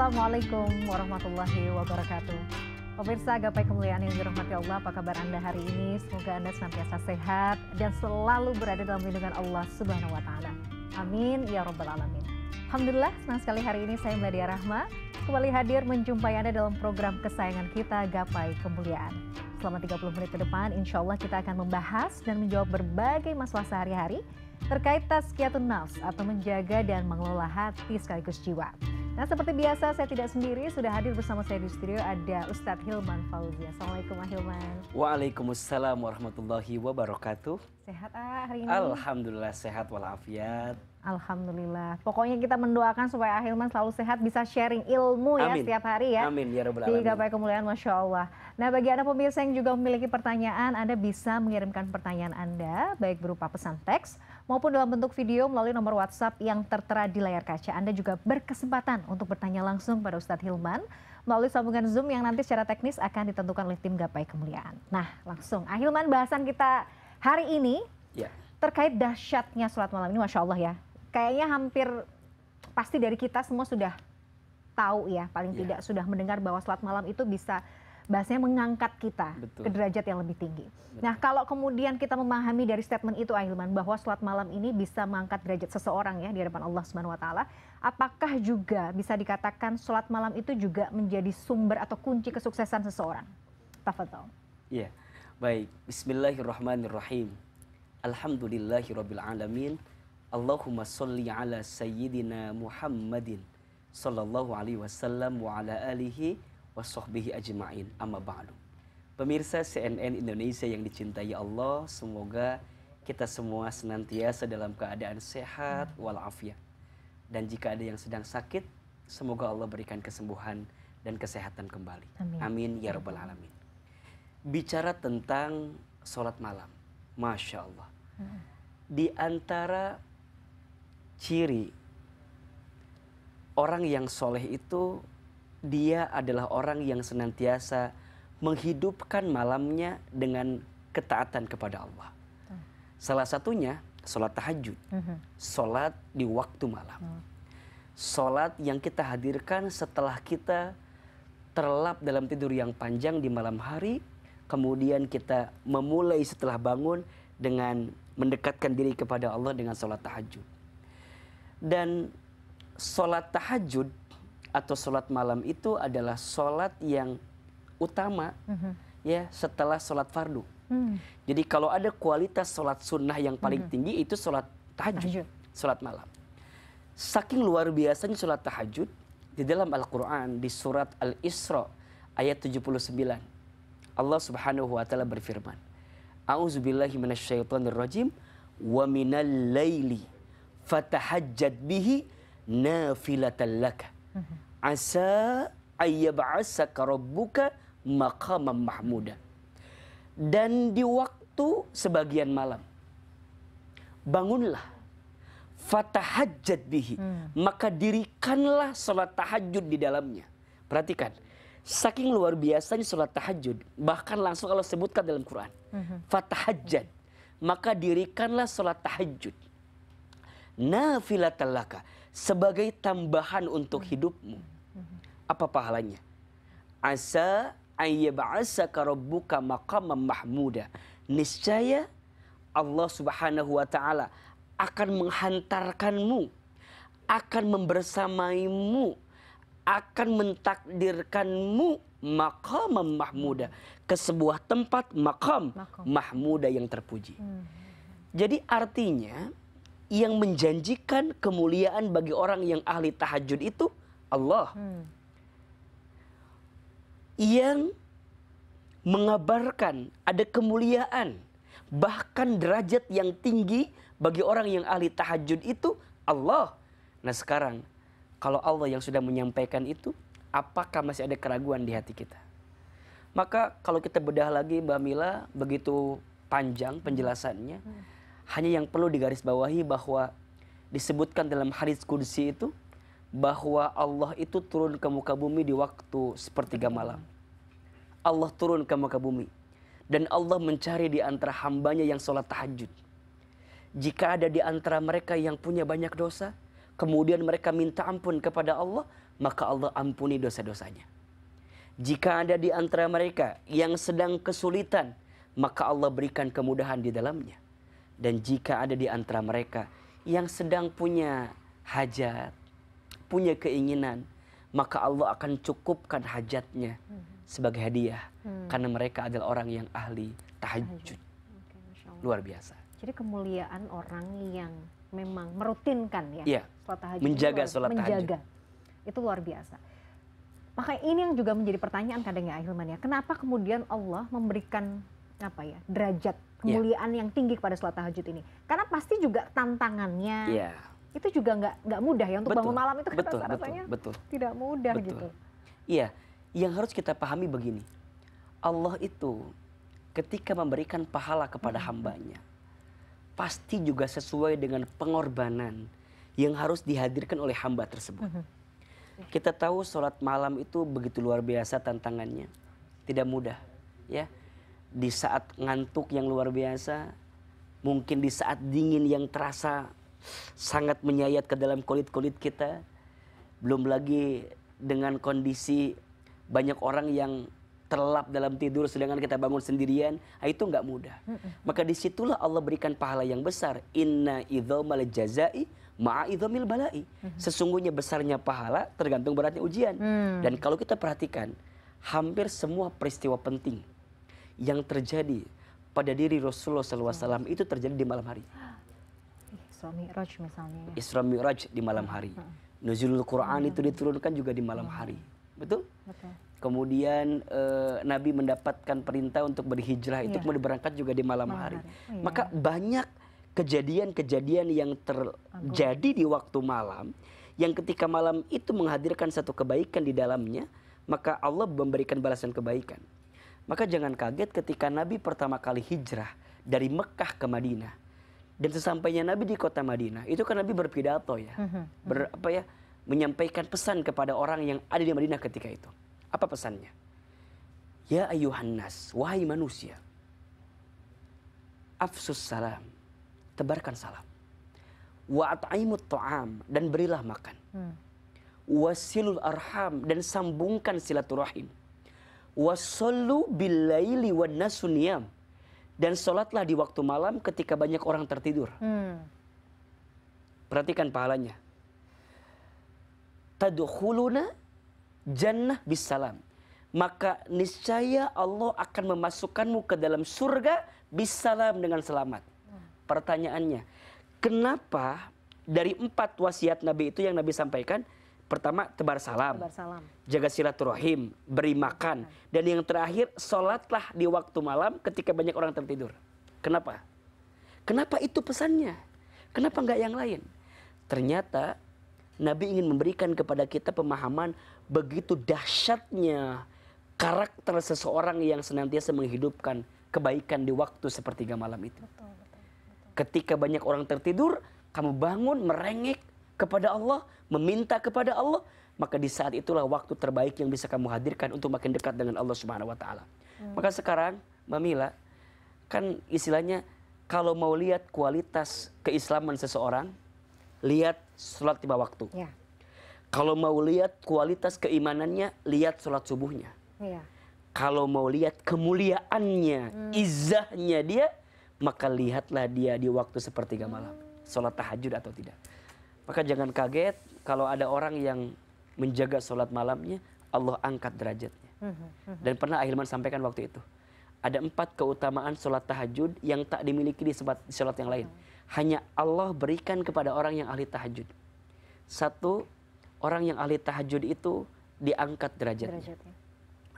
Assalamualaikum warahmatullahi wabarakatuh. Pemirsa Gapai Kemuliaan yang dirahmati Allah, apa kabar Anda hari ini? Semoga Anda senantiasa sehat dan selalu berada dalam lindungan Allah Subhanahu wa taala. Amin ya rabbal alamin. Alhamdulillah, senang sekali hari ini saya Mbak Rahma kembali hadir menjumpai Anda dalam program kesayangan kita Gapai Kemuliaan. Selama 30 menit ke depan, insya Allah kita akan membahas dan menjawab berbagai masalah sehari-hari terkait tazkiyatun nafs atau menjaga dan mengelola hati sekaligus jiwa. Nah seperti biasa saya tidak sendiri, sudah hadir bersama saya di studio ada Ustadz Hilman Fauzi. Assalamualaikum ah Hilman. Waalaikumsalam warahmatullahi wabarakatuh. Sehat ah hari ini? Alhamdulillah sehat walafiat. Alhamdulillah. Pokoknya kita mendoakan supaya Ahilman selalu sehat, bisa sharing ilmu ya setiap hari ya. Amin. Ya Rabbal Alamin. Di Gapai Kemuliaan, Masya Allah. Nah bagi Anda pemirsa yang juga memiliki pertanyaan, Anda bisa mengirimkan pertanyaan Anda, baik berupa pesan teks, maupun dalam bentuk video melalui nomor WhatsApp yang tertera di layar kaca. Anda juga berkesempatan untuk bertanya langsung pada Ustadz Hilman melalui sambungan Zoom yang nanti secara teknis akan ditentukan oleh tim Gapai Kemuliaan. Nah langsung, Ahilman bahasan kita hari ini ya. terkait dahsyatnya sholat malam ini, Masya Allah ya kayaknya hampir pasti dari kita semua sudah tahu ya paling yeah. tidak sudah mendengar bahwa selat malam itu bisa bahasanya mengangkat kita Betul. ke derajat yang lebih tinggi. Betul. Nah, kalau kemudian kita memahami dari statement itu Ahilman bahwa selat malam ini bisa mengangkat derajat seseorang ya di hadapan Allah Subhanahu wa taala, apakah juga bisa dikatakan selat malam itu juga menjadi sumber atau kunci kesuksesan seseorang? Tafadhol. Iya. Baik, bismillahirrahmanirrahim. Alhamdulillahirrahmanirrahim. Allahumma sholli ala sayyidina Muhammadin sallallahu alaihi wasallam wa ala alihi wa sahbihi ajma'in amma ba'du. Pemirsa CNN Indonesia yang dicintai Allah, semoga kita semua senantiasa dalam keadaan sehat walafiat. Dan jika ada yang sedang sakit, semoga Allah berikan kesembuhan dan kesehatan kembali. Amin, Amin ya rabbal alamin. Bicara tentang sholat malam, masya Allah. Hmm. Di antara ciri orang yang soleh itu dia adalah orang yang senantiasa menghidupkan malamnya dengan ketaatan kepada Allah. Salah satunya sholat tahajud, mhm. sholat di waktu malam, sholat yang kita hadirkan setelah kita terlap dalam tidur yang panjang di malam hari, kemudian kita memulai setelah bangun dengan mendekatkan diri kepada Allah dengan sholat tahajud dan sholat tahajud atau sholat malam itu adalah sholat yang utama mm-hmm. ya setelah sholat fardu. Mm. Jadi kalau ada kualitas sholat sunnah yang paling mm-hmm. tinggi itu sholat tahajud, tahajud, sholat malam. Saking luar biasanya sholat tahajud di dalam Al-Quran di surat Al-Isra ayat 79 Allah subhanahu wa ta'ala berfirman A'udzubillahi minasyaitonirrojim wa minal layli fatahajjad bihi nafilatan laka mhm. asa ayyab'asaka rabbuka maqaman mahmuda dan di waktu sebagian malam bangunlah fatahajjad bihi hmm. maka dirikanlah sholat tahajud di dalamnya perhatikan saking luar biasanya sholat tahajud bahkan langsung Allah sebutkan dalam Quran hmm. maka dirikanlah sholat tahajud nafilatallaka sebagai tambahan untuk hidupmu. Apa pahalanya? Asa ayyab'asaka rabbuka maqaman mahmuda. Niscaya Allah Subhanahu wa taala akan menghantarkanmu, akan membersamaimu, akan mentakdirkanmu maqam mahmuda ke sebuah tempat makam, mahmuda yang terpuji. Hmm. Jadi artinya yang menjanjikan kemuliaan bagi orang yang ahli tahajud itu Allah. Hmm. Yang mengabarkan ada kemuliaan, bahkan derajat yang tinggi bagi orang yang ahli tahajud itu Allah. Nah sekarang, kalau Allah yang sudah menyampaikan itu, apakah masih ada keraguan di hati kita? Maka kalau kita bedah lagi Mbak Mila, begitu panjang penjelasannya. Hmm hanya yang perlu digarisbawahi bahwa disebutkan dalam hadis kudsi itu bahwa Allah itu turun ke muka bumi di waktu sepertiga malam. Allah turun ke muka bumi dan Allah mencari di antara hambanya yang sholat tahajud. Jika ada di antara mereka yang punya banyak dosa, kemudian mereka minta ampun kepada Allah, maka Allah ampuni dosa-dosanya. Jika ada di antara mereka yang sedang kesulitan, maka Allah berikan kemudahan di dalamnya. Dan jika ada di antara mereka yang sedang punya hajat, punya keinginan, maka Allah akan cukupkan hajatnya hmm. sebagai hadiah. Hmm. Karena mereka adalah orang yang ahli tahajud. Luar biasa. Jadi kemuliaan orang yang memang merutinkan ya, ya. sholat tahajud. Menjaga sholat tahajud. Menjaga. Itu luar biasa. Maka ini yang juga menjadi pertanyaan kadang ya Ahilman ya. Kenapa kemudian Allah memberikan apa ya derajat iya. kemuliaan yeah. yang tinggi kepada sholat tahajud ini karena pasti juga tantangannya yeah. itu juga nggak nggak mudah ya untuk betul. bangun malam itu kan betul, rasanya betul, betul. tidak mudah betul. gitu iya yang harus kita pahami begini Allah itu ketika memberikan pahala kepada hmm. hambanya pasti juga sesuai dengan pengorbanan yang harus dihadirkan oleh hamba tersebut hmm. kita tahu sholat malam itu begitu luar biasa tantangannya tidak mudah ya di saat ngantuk yang luar biasa, mungkin di saat dingin yang terasa sangat menyayat ke dalam kulit-kulit kita, belum lagi dengan kondisi banyak orang yang terlelap dalam tidur sedangkan kita bangun sendirian, ah, itu nggak mudah. Maka disitulah Allah berikan pahala yang besar. Inna idzomal jazai ma'idhomil balai. Sesungguhnya besarnya pahala tergantung beratnya ujian. Hmm. Dan kalau kita perhatikan, hampir semua peristiwa penting yang terjadi pada diri Rasulullah SAW itu terjadi di malam hari. Isra Mi'raj misalnya. Ya. Isra Mi'raj di malam hari. Hmm, hmm, hmm. Nuzulul Quran itu diturunkan juga di malam hari. Betul? Betul. Kemudian eh, Nabi mendapatkan perintah untuk berhijrah itu yeah. kemudian berangkat juga di malam, malam hari. hari. Oh, iya. Maka banyak kejadian-kejadian yang terjadi di waktu malam yang ketika malam itu menghadirkan satu kebaikan di dalamnya, maka Allah memberikan balasan kebaikan. Maka jangan kaget ketika Nabi pertama kali hijrah dari Mekah ke Madinah. Dan sesampainya Nabi di kota Madinah, itu kan Nabi berpidato ya. Mhm, mhm. Ber, apa ya menyampaikan pesan kepada orang yang ada di Madinah ketika itu. Apa pesannya? Ya ayuhan nas, wahai manusia. Afsus salam, tebarkan salam. Wa at'imut ta'am, dan berilah makan. Hmm. Wasilul arham, dan sambungkan silaturahim Wasallu billaili wan Dan sholatlah di waktu malam ketika banyak orang tertidur. Hmm. Perhatikan pahalanya. Tadukhuluna jannah bisalam. Maka niscaya Allah akan memasukkanmu ke dalam surga bisalam dengan selamat. Pertanyaannya, kenapa dari empat wasiat Nabi itu yang Nabi sampaikan, pertama tebar salam, jaga silaturahim, beri makan, dan yang terakhir sholatlah di waktu malam ketika banyak orang tertidur. Kenapa? Kenapa itu pesannya? Kenapa nggak yang lain? Ternyata Nabi ingin memberikan kepada kita pemahaman begitu dahsyatnya karakter seseorang yang senantiasa menghidupkan kebaikan di waktu sepertiga malam itu. Betul, betul, betul. Ketika banyak orang tertidur, kamu bangun merengek, kepada Allah, meminta kepada Allah, maka di saat itulah waktu terbaik yang bisa kamu hadirkan untuk makin dekat dengan Allah Subhanahu wa taala. Hmm. Maka sekarang Mamila kan istilahnya kalau mau lihat kualitas keislaman seseorang, lihat sholat tiba waktu. Ya. Kalau mau lihat kualitas keimanannya, lihat sholat subuhnya. Ya. Kalau mau lihat kemuliaannya, hmm. izahnya dia, maka lihatlah dia di waktu sepertiga malam. Sholat tahajud atau tidak. Maka jangan kaget kalau ada orang yang menjaga sholat malamnya, Allah angkat derajatnya. Mm-hmm. Dan pernah Ahilman sampaikan waktu itu. Ada empat keutamaan sholat tahajud yang tak dimiliki di sholat yang lain. Mm-hmm. Hanya Allah berikan kepada orang yang ahli tahajud. Satu, orang yang ahli tahajud itu diangkat derajatnya. derajatnya.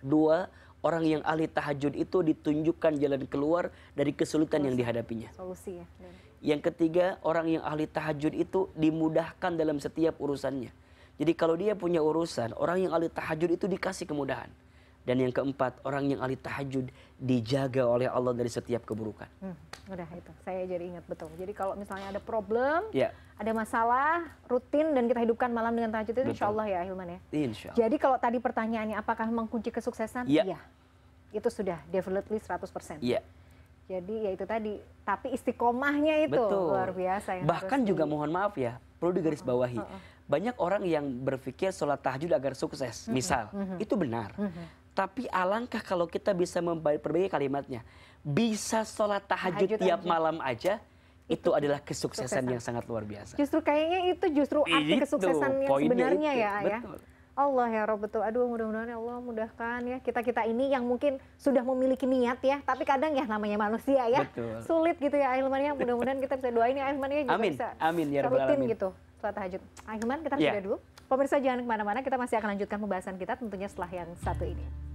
Dua, orang yang ahli tahajud itu ditunjukkan jalan keluar dari kesulitan yang dihadapinya. Solusi ya. Yang ketiga, orang yang ahli tahajud itu dimudahkan dalam setiap urusannya. Jadi kalau dia punya urusan, orang yang ahli tahajud itu dikasih kemudahan. Dan yang keempat, orang yang ahli tahajud dijaga oleh Allah dari setiap keburukan. Hmm, udah itu, saya jadi ingat betul. Jadi kalau misalnya ada problem, ya. ada masalah, rutin dan kita hidupkan malam dengan tahajud itu insya Allah ya Hilman ya. Insya Allah. Jadi kalau tadi pertanyaannya apakah memang kesuksesan? Ya. Iya. Ya. Itu sudah definitely 100%. Iya. Jadi ya itu tadi, tapi istiqomahnya itu betul. luar biasa. Yang Bahkan juga di... mohon maaf ya, perlu digarisbawahi. Uh -uh. Banyak orang yang berpikir sholat tahajud agar sukses, mm -hmm. misal, mm -hmm. itu benar. Mm -hmm. Tapi alangkah kalau kita bisa memperbaiki kalimatnya. Bisa sholat tahajud, tahajud tiap aja. malam aja, itu, adalah kesuksesan kesuksesan yang sangat luar biasa. Justru kayaknya itu justru arti itu, kesuksesan yang sebenarnya itu, ya, ya. betul. ayah. Allah ya Rob betul. Aduh mudah-mudahan ya Allah mudahkan ya kita kita ini yang mungkin sudah memiliki niat ya, tapi kadang ya namanya manusia ya betul. sulit gitu ya Ahilman ya. Mudah-mudahan kita bisa doain ya Ahilman ya juga amin. bisa. Amin ya Rob. Rutin gitu sholat tahajud. Ahilman kita ya. dulu. Pemirsa jangan kemana-mana, kita masih akan lanjutkan pembahasan kita tentunya setelah yang satu ini.